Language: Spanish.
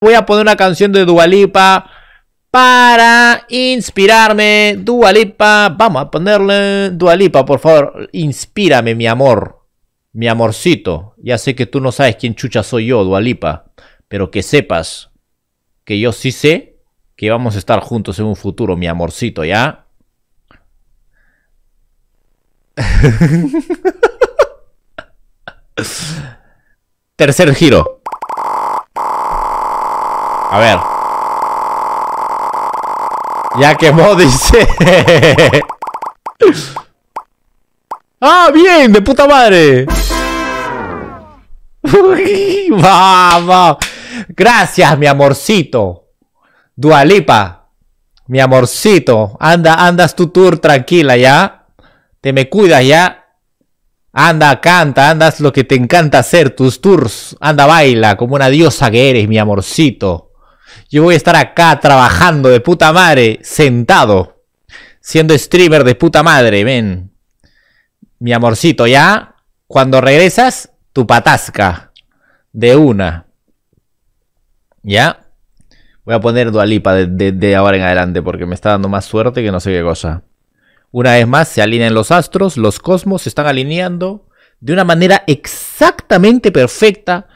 voy a poner una canción de Dualipa para inspirarme. Dualipa, vamos a ponerle Dualipa, por favor, inspírame, mi amor. Mi amorcito, ya sé que tú no sabes quién chucha soy yo, Dualipa, pero que sepas que yo sí sé que vamos a estar juntos en un futuro, mi amorcito, ¿ya? Tercer giro. A ver. Ya quemó, dice. ¡Ah, bien! ¡De puta madre! ¡Vamos! Gracias, mi amorcito. Dualipa. Mi amorcito. Anda, andas tu tour tranquila, ¿ya? Te me cuidas, ¿ya? Anda, canta, andas lo que te encanta hacer, tus tours. Anda, baila como una diosa que eres, mi amorcito. Yo voy a estar acá trabajando de puta madre, sentado, siendo streamer de puta madre, ven. Mi amorcito, ya. Cuando regresas, tu patasca. De una. ¿Ya? Voy a poner Dualipa de, ahora en adelante porque me está dando más suerte que no sé qué cosa. Una vez más, se alinean los astros, los cosmos se están alineando de una manera exactamente perfecta